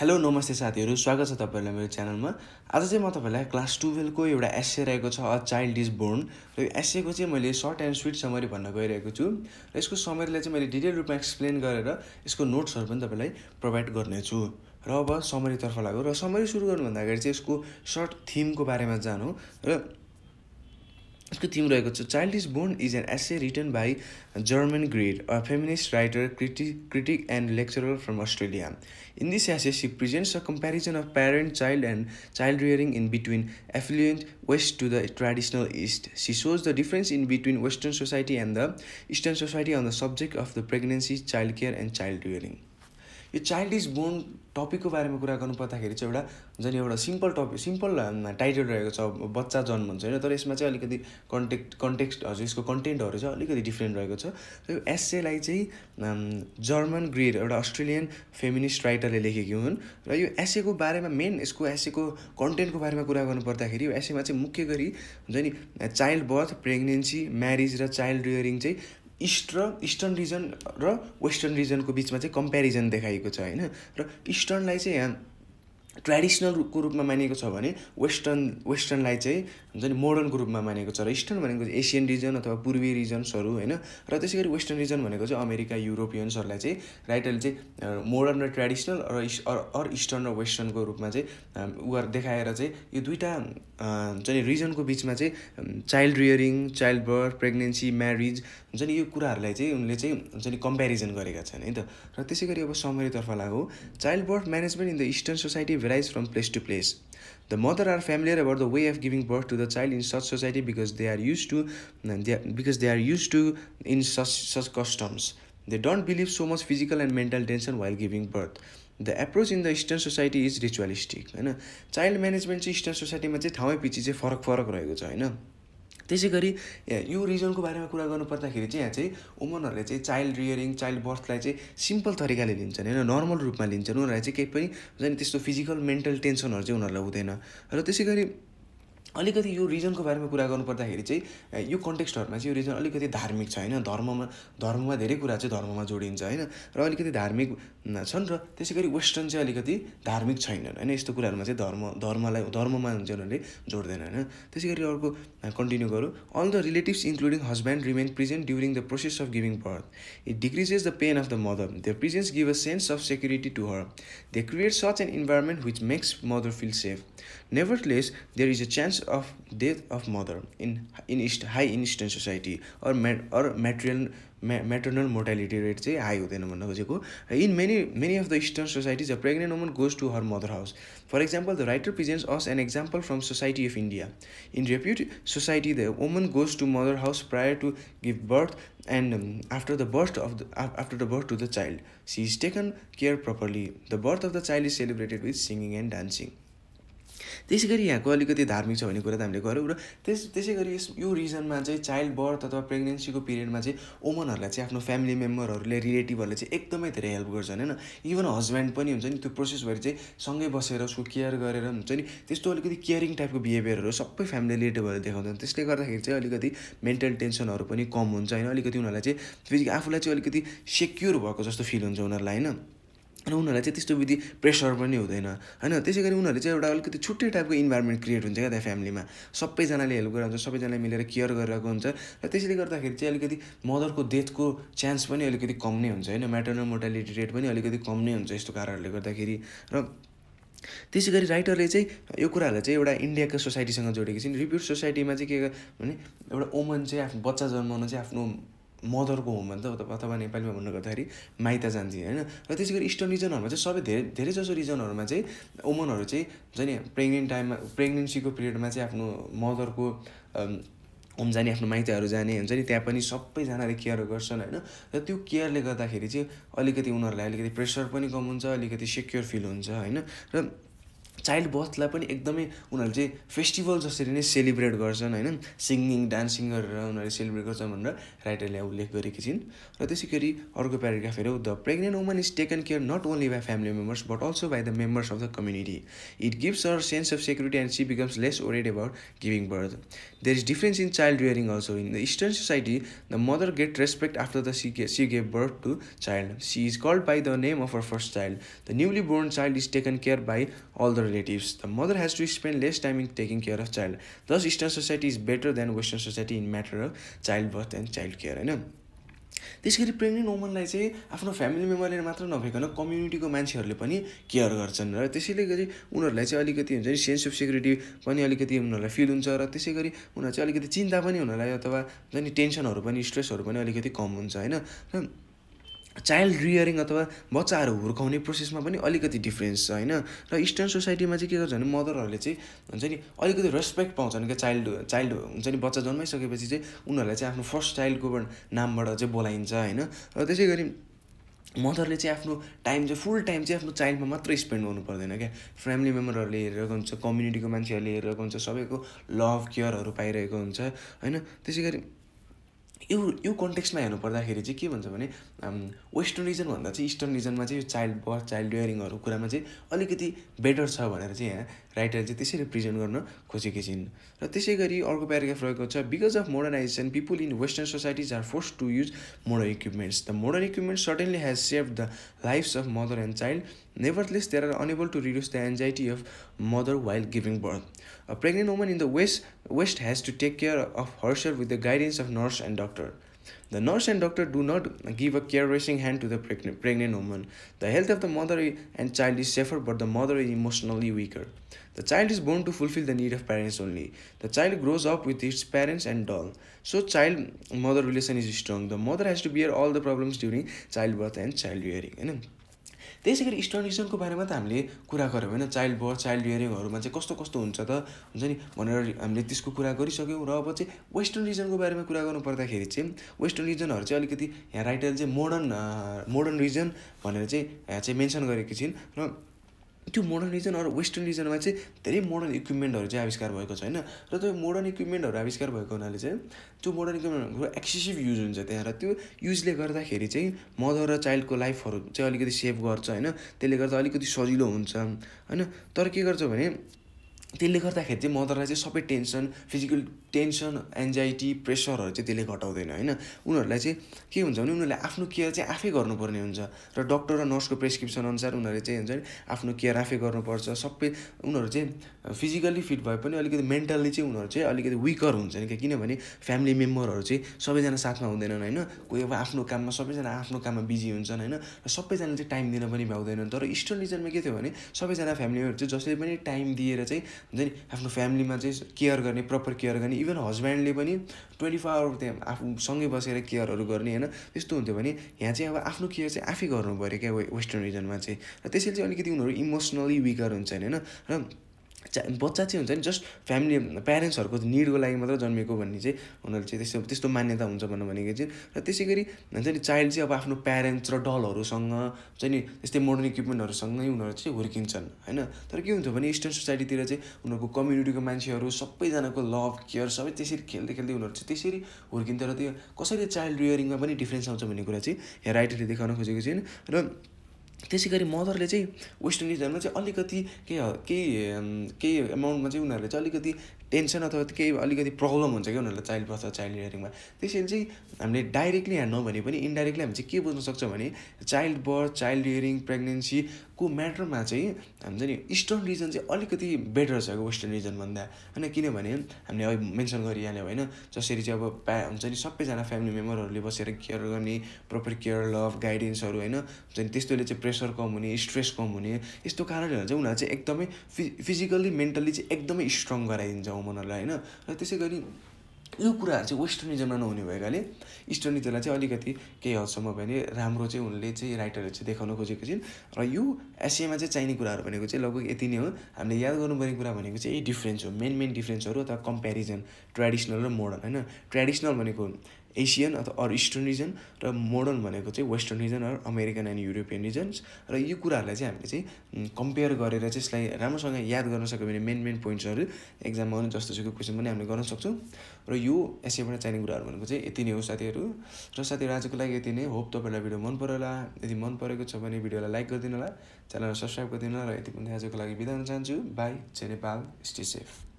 Hello नमस्ते साथीहरू स्वागत छ तपाईँहरूलाई मेरो च्यानलमा आज चाहिँ म तपाईँलाई क्लास टुवेल्भको एउटा एसे रहेको छ अ चाइल्ड इज बोर्न र यो एसेको चाहिँ मैले सर्ट एन्ड स्विट समरी भन्न गइरहेको छु र यसको समरीलाई चाहिँ मैले डिटेल रूपमा एक्सप्लेन गरेर यसको नोट्सहरू पनि तपाईँलाई प्रोभाइड गर्नेछु र अब समरीतर्फ लाग्यो र समरी सुरु गर्नुभन्दा अगाडि चाहिँ यसको सर्ट थिमको बारेमा जानु र यसको थिम रहेको छ child is born is an essay written by Germaine Greer a feminist writer criti critic and lecturer from Australia in this essay she presents a comparison of parent child and child rearing in between affluent west to the traditional east she shows the difference in between western society and the eastern society on the subject of the pregnancy child care and child rearing यो child is born टपिकको बारेमा कुरा गर्नु पर्दाखेरि चाहिँ एउटा झन् एउटा simple topic simple title रहेको छ बच्चा जन्म हुन्छ होइन तर यसमा चाहिँ अलिकति कन्टेक्ट कन्टेक्स्ट हजुर यसको कन्टेन्टहरू चाहिँ अलिकति डिफ्रेन्ट रहेको छ यो एसएलाई चाहिँ जर्मन ग्रेड एउटा अस्ट्रेलियन फेमिनिस्ट राइटरले लेखेकी हुन् र यो एसेको बारेमा मेन यसको एसेको कन्टेन्टको बारेमा कुरा गर्नु पर्दाखेरि यो एसएमा चाहिँ मुख्य गरी हुन्छ नि चाइल्ड बर्थ प्रेग्नेन्सी म्यारिज र चाइल्ड रियरिङ चाहिँ इस्ट र इस्टर्न रिजन र वेस्टर्न रिजनको बिचमा चाहिँ कम्पेरिजन देखाएको छ होइन र इस्टर्नलाई चाहिँ यहाँ ट्रेडिसनलको रूपमा मानिएको छ भने वेस्टर्न वेस्टर्नलाई चाहिँ हुन्छ नि मोडर्नको रूपमा मानेको छ र इस्टर्न भनेको चाहिँ एसियन रिजन अथवा पूर्वी रिजन्सहरू होइन र त्यसै गरी वेस्टर्न रिजन भनेको चाहिँ अमेरिका युरोपियन्सहरूलाई चाहिँ राइटरले चाहिँ मोडर्न र ट्रेडिसनल र अर इस्टर्न र वेस्टर्नको रूपमा चाहिँ उहाँहरू देखाएर चाहिँ यो दुईवटा हुन्छ नि रिजनको बिचमा चाहिँ child rearing child birth pregnancy marriage हुन्छ नि यो कुराहरूलाई चाहिँ उनले चाहिँ हुन्छ नि कम्पेरिजन गरेका छन् है त र त्यसै गरी अब समयतर्फ लागु child birth management in the eastern society varies from place to place. The mother are familiar about the way of giving birth to the child in such society because they are used to they are, because they are used to in such such customs. They don't believe so much physical and mental tension while giving birth. The approach in the eastern society is ritualistic होइन child management चाहिँ eastern सोसाइटीमा चाहिँ ठाउँै पछि चाहिँ फरक फरक रहेको छ होइन त्यसै गरी यो रिजनको बारेमा कुरा गर्नुपर्दाखेरि चाहिँ यहाँ चाहिँ वुमनहरूले चाहिँ चाइल्ड रियरिङ चाइल्ड बर्थलाई चाहिँ सिम्पल तरिकाले लिन्छन् होइन नर्मल रूपमा लिन्छन् उनीहरूलाई चाहिँ केही पनि त्यस्तो फिजिकल मेन्टल टेन्सनहरू चाहिँ उनीहरूलाई हुँदैन र त्यसै गरी अलिकति यो रिजनको बारेमा कुरा गर्नुपर्दाखेरि चाहिँ यो कन्टेक्स्टहरूमा चाहिँ यो रिजन अलिकति धार्मिक छ होइन धर्ममा धर्ममा धेरै कुरा चाहिँ धर्ममा जोडिन्छ होइन र अलिकति धार्मिक छन् र त्यसै गरी वेस्टर्न चाहिँ अलिकति धार्मिक छैनन् होइन यस्तो कुराहरूमा चाहिँ धर्म धर्मलाई धर्ममा हुन्छ उनीहरूले जोड्दैन होइन त्यसै गरी अर्को कन्टिन्यू गरौँ all the relatives including husband remain present during the process of giving birth it decreases the pain of the mother the presence give a sense of security to her they create such an environment which makes mother feel safe nevertheless there is a chance presence of death of mother in in high instant society or ma or material ma maternal mortality rate चाहिँ high हुँदैन भन्न खोजेको in many many of the eastern societies a pregnant woman goes to her mother house for example the writer presents us an example from society of India in reputed society the woman goes to mother house prior to give birth and after the birth of the after the birth to the child she is taken care properly the birth of the child is celebrated with singing and dancing त्यसै गरी यहाँको अलिकति धार्मिक छ भन्ने कुरा त हामीले गऱ्यौँ र त्यस त्यसै गरी यस यो रिजनमा चाहिँ चाइल्ड बर्थ अथवा प्रेग्नेन्सीको पिरियडमा चाहिँ वुमनहरूलाई चाहिँ आफ्नो फ्यामिली मेम्बरहरूले रिलेटिभहरूले चाहिँ एकदमै धेरै हेल्प गर्छन् होइन इभन हस्बेन्ड पनि हुन्छ नि त्यो प्रोसेस प्रोसेसभरि चाहिँ सँगै बसेर उसको केयर गरेर हुन्छ नि त्यस्तो अलिकति केयरिङ टाइपको बिहेभियरहरू सबै फ्यामिली भएर देखाउँछन् त्यसले गर्दाखेरि चाहिँ अलिकति मेन्टल टेन्सनहरू पनि कम हुन्छ होइन अलिकति उनीहरूलाई चाहिँ फेरि आफूलाई चाहिँ अलिकति सेक्योर भएको जस्तो फिल हुन्छ उनीहरूलाई होइन र उनीहरूलाई चाहिँ त्यस्तो विधि प्रेसर पनि हुँदैन होइन त्यसै गरी उनीहरूले चाहिँ एउटा अलिकति छुट्टै टाइपको इन्भाइरोमेन्ट क्रिएट हुन्छ क्या त्यहाँ फ्यामिलीमा सबैजनाले हेल्प गरेर हुन्छ सबैजनाले मिलेर केयर गरिरहेको हुन्छ र त्यसैले गर्दाखेरि चाहिँ अलिकति मदरको डेथको चान्स पनि अलिकति कम नै हुन्छ होइन म्याटर्नल मोर्टालिटी रेट पनि अलिकति कम नै हुन्छ यस्तो कारणले गर्दाखेरि र त्यसै गरी राइटरले चाहिँ यो कुराहरूलाई चाहिँ एउटा इन्डियाको सोसाइटीसँग जोडेको छैन रिप्युट सोसाइटीमा चाहिँ के भने एउटा ओमन चाहिँ आफ्नो बच्चा जन्माउन चाहिँ आफ्नो मदरको होम भन्दा अथवा नेपालीमा भन्नु गर्दाखेरि माइत जान्छ होइन र त्यसै गरी इस्टर्न रिजनहरूमा चाहिँ सबै धेरै धेरै जसो रिजनहरूमा चाहिँ वुमनहरू चाहिँ झन् प्रेग्नेन्ट टाइममा प्रेग्नेन्सीको पिरियडमा चाहिँ आफ्नो मदरको होम जाने आफ्नो माइतहरू जाने हुन्छ नि त्यहाँ पनि सबैजनाले केयर गर्छन् होइन र त्यो केयरले गर्दाखेरि चाहिँ अलिकति उनीहरूलाई अलिकति प्रेसर पनि कम हुन्छ अलिकति सेक्योर फिल हुन्छ होइन र चाइल्ड बर्थलाई पनि एकदमै उनीहरू चाहिँ फेस्टिभल जसरी नै सेलिब्रेट गर्छन् होइन सिङ्गिङ डान्सिङ गरेर उनीहरूले सेलिब्रेट गर्छन् भनेर राइटरले उल्लेख गरेकी छिन् र त्यसै गरी अर्को प्याराग्राफ हेरौँ the pregnant woman is taken care not only by family members but also by the members of the community it gives her sense of security and she becomes less worried about giving birth there is difference in child rearing also in the eastern society the mother get respect after the she she gave birth to child she is called by the name of her first child the newly born child is taken care by all the relatives. The mother has to spend less time in taking care of child. Thus, Eastern society is better than Western society in matter of childbirth and child care होइन त्यस गरी pregnant वुमनलाई चाहिँ आफ्नो family मेम्बरले मात्र नभइकन कम्युनिटीको मान्छेहरूले पनि care गर्छन् र त्यसैले गरी उनीहरूलाई चाहिँ अलिकति हुन्छ नि सेन्स अफ सेक्युरिटी पनि अलिकति उनीहरूलाई फिल हुन्छ र त्यसै गरी उनीहरू चाहिँ अलिकति चिन्ता पनि हुनलाई अथवा हुन्छ नि टेन्सनहरू पनि स्ट्रेसहरू पनि अलिकति कम हुन्छ होइन र चाइल्ड रियरिङ अथवा बच्चाहरू हुर्काउने प्रोसेसमा पनि अलिकति डिफ्रेन्स छ होइन र इस्टर्न सोसाइटीमा चाहिँ के गर्छ भने मदरहरूले चाहिँ हुन्छ नि अलिकति रेस्पेक्ट पाउँछन् क्या चाइल्ड चाइल्ड हुन्छ नि बच्चा जन्माइसकेपछि चाहिँ उनीहरूलाई चाहिँ आफ्नो फर्स्ट चाइल्डको नामबाट चाहिँ बोलाइन्छ होइन र त्यसै गरी मदरले चाहिँ आफ्नो टाइम चाहिँ फुल टाइम चाहिँ आफ्नो चाइल्डमा मात्र स्पेन्ड गर्नु पर्दैन क्या फ्यामिली मेम्बरहरूले हेरेको हुन्छ कम्युनिटीको मान्छेहरूले हेरेको हुन्छ सबैको लभ केयरहरू पाइरहेको हुन्छ होइन त्यसै गरी यो यो कन्टेक्स्टमा हेर्नु पर्दाखेरि चाहिँ के भन्छ भने वेस्टर्न रिजनभन्दा चाहिँ इस्टर्न रिजनमा चाहिँ यो चाइल्ड बर्थ चाइल्ड डेयरिङहरू कुरामा चाहिँ अलिकति बेटर छ भनेर चाहिँ यहाँ राइटरले चाहिँ त्यसरी प्रेजेन्ट गर्न खोजेकी छिन् र त्यसै गरी अर्को प्याराग्राफ रहेको छ because of modernization people in western societies are force to use modern equipments the modern equipments certainly has save the lives of mother and child nevertheless there are unable to reduce the anxiety of mother while giving birth A pregnant woman in the West, West has to take care of herself with the guidance of nurse and doctor. The nurse and doctor do not give a caressing hand to the pregnant woman. The health of the mother and child is safer, but the mother is emotionally weaker. The child is born to fulfill the need of parents only. The child grows up with its parents and doll. So child-mother relation is strong. The mother has to bear all the problems during childbirth and child rearing. त्यसै गरी स्टर्निजमको बारेमा त हामीले कुरा गऱ्यौँ होइन child birth child बियरिङहरूमा चाहिँ कस्तो कस्तो हुन्छ त हुन्छ नि भनेर हामीले त्यसको कुरा गरिसक्यौँ र अब चाहिँ वेस्टर्न रिजनको बारेमा कुरा गर्नु पर्दाखेरि चाहिँ वेस्टर्न रिजनहरू चाहिँ अलिकति यहाँ राइटरले चाहिँ मोडर्न मोडर्न रिजन भनेर चाहिँ यहाँ चाहिँ मेन्सन गरेकी छिन् र त्यो मोडर्न रिजन अरू वेस्टर्न रिजनमा चाहिँ धेरै मोडर्न इक्विपमेन्टहरू चाहिँ आविष्कार भएको छ होइन र त्यो मोडर्न इक्विपमेन्टहरू आविष्कार भएको हुनाले चाहिँ त्यो मोडर्न इक्विपमेन्टहरूको एक्सेसिभ युज हुन्छ त्यहाँ र त्यो युजले गर्दाखेरि चाहिँ मदर र चाइल्डको लाइफहरू चाहिँ अलिकति सेभ गर्छ होइन त्यसले गर्दा अलिकति सजिलो हुन्छ होइन तर के गर्छ भने त्यसले गर्दाखेरि चाहिँ मदरलाई चाहिँ सबै टेन्सन फिजिकल टेन्सन एन्जाइटी प्रेसरहरू चाहिँ त्यसले घटाउँदैन होइन उनीहरूलाई चाहिँ के हुन्छ भने उनीहरूले आफ्नो केयर चाहिँ आफै गर्नुपर्ने हुन्छ र डक्टर र नर्सको प्रेसक्रिप्सन अनुसार उनीहरूले चाहिँ हुन्छ नि आफ्नो केयर आफै गर्नुपर्छ सबै उनीहरू चाहिँ फिजिकल्ली फिट भए पनि अलिकति मेन्टल्ली चाहिँ उनीहरू चाहिँ अलिकति विकर हुन्छ नि किनभने फ्यामिली मेम्बरहरू चाहिँ सबैजना साथमा हुँदैनन् होइन कोही अब आफ्नो काममा सबैजना आफ्नो काममा बिजी हुन्छन् होइन र सबैजना चाहिँ टाइम दिन पनि भ्याउँदैनन् तर इस्टर्न रिजनमा के थियो भने सबैजना फ्यामिलीहरू चाहिँ जसले पनि टाइम दिएर चाहिँ हुन्छ नि आफ्नो फ्यामिलीमा चाहिँ केयर गर्ने प्रपर केयर गर्ने इभन हस्बेन्डले पनि ट्वेन्टी फोर आवर त्यहाँ सँगै बसेर केयरहरू गर्ने होइन त्यस्तो हुन्थ्यो भने यहाँ चाहिँ अब आफ्नो केयर चाहिँ आफै गर्नु पऱ्यो क्या वेस्टर्न रिजनमा चाहिँ र त्यसैले चाहिँ अलिकति उनीहरू इमोसनली विकर हुन्छन् होइन र चा बच्चा चाहिँ हुन्छ नि जस्ट फ्यामिली प्यारेन्ट्सहरूको निडको लागि मात्र जन्मेको भन्ने चाहिँ उनीहरू चाहिँ त्यस्तो त्यस्तो मान्यता हुन्छ भनौँ भनेको चाहिँ र त्यसै गरी हुन्छ नि चाइल्ड चाहिँ अब आफ्नो प्यारेन्ट्स र डलहरूसँग चाहिँ नि त्यस्तै मोडर्न इक्विपमेन्टहरूसँगै उनीहरू चाहिँ हुर्किन्छन् होइन तर के हुन्छ भने इस्टर्न सोसाइटीतिर चाहिँ उनीहरूको कम्युनिटीको मान्छेहरू सबैजनाको लभ केयर सबै त्यसरी खेल्दै खेल्दै उनीहरू चाहिँ त्यसरी हुर्किन्छ र त्यो कसरी चाइल्ड रियरिङमा पनि डिफ्रेन्स आउँछ भन्ने कुरा चाहिँ राइटरले देखाउन खोजेको छैन र त्यसै गरी मदरले चाहिँ वेस्ट इन्डिजहरूमा चाहिँ अलिकति केही केही केही एमाउन्टमा चाहिँ उनीहरूले चाहिँ अलिकति टेन्सन अथवा केही अलिकति प्रब्लम हुन्छ क्या उनीहरूलाई चाइल्ड बर्थ चाइल्ड हियरिङमा त्यसैले चाहिँ हामीले डाइरेक्टली हेर्नु भने पनि इन्डाइरेक्टली हामी चाहिँ के बुझ्न सक्छौँ भने child birth child rearing pregnancy को म्याटरमा चाहिँ हुन्छ नि इस्टर्न रिजन चाहिँ अलिकति बेटर छ वेस्टर्न रिजनभन्दा होइन किनभने हामीले अब मेन्सन गरिहाल्यो होइन जसरी चाहिँ अब प्या हुन्छ नि सबैजना फ्यामिली मेम्बरहरूले बसेर केयर गर्ने प्रपर केयर लभ गाइडेन्सहरू होइन हुन्छ नि त्यस्तोले चाहिँ प्रेसर कम हुने स्ट्रेस कम हुने यस्तो कारणले चाहिँ उनीहरू चाहिँ एकदमै फि फिजिकल्ली मेन्टल्ली चाहिँ एकदमै स्ट्रङ गराइदिन्छ उमनहरूलाई होइन र त्यसै गरी यो कुराहरू चाहिँ वेस्टर्निजममा नहुने भएकाले इस्टर्निजमलाई चाहिँ अलिकति केही हदसम्म भने राम्रो चाहिँ उनले चाहिँ राइटरहरू चाहिँ देखाउन खोजेको छिन् र यो एसियामा चाहिँ चाहिने कुराहरू भनेको चाहिँ लगभग यति नै हो हामीले याद गर्नुपर्ने कुरा भनेको चाहिँ यही डिफ्रेन्स हो मेन मेन डिफ्रेन्सहरू अथवा कम्पेरिजन ट्रेडिसनल र मोडर्न होइन ट्रेडिसनल भनेको एसियन अथवा अरू इस्टर्न रिजन र मोडर्न भनेको चाहिँ वेस्टर्न रिजन अरू अमेरिकन एन्ड युरोपियन रिजन्स र यो कुराहरूलाई चाहिँ हामीले चाहिँ कम्पेयर गरेर चाहिँ यसलाई राम्रोसँग याद गर्न सक्यो भने मेन मेन पोइन्ट्सहरू एक्जाममा पनि जस्तो क्वेसन पनि हामीले गर्न सक्छौँ र यो एसएबाट चाहिने कुराहरू भनेको चाहिँ यति नै हो साथीहरू र साथीहरू आजको लागि यति नै होप तपाईँलाई भिडियो मन पर्यो यदि मन परेको छ भने भिडियोलाई लाइक गरिदिनु होला च्यानललाई सब्सक्राइब गरिदिनु होला र यति पनि आजको लागि बिदा हुन चाहन्छु बाई नेपाल स्टे सेफ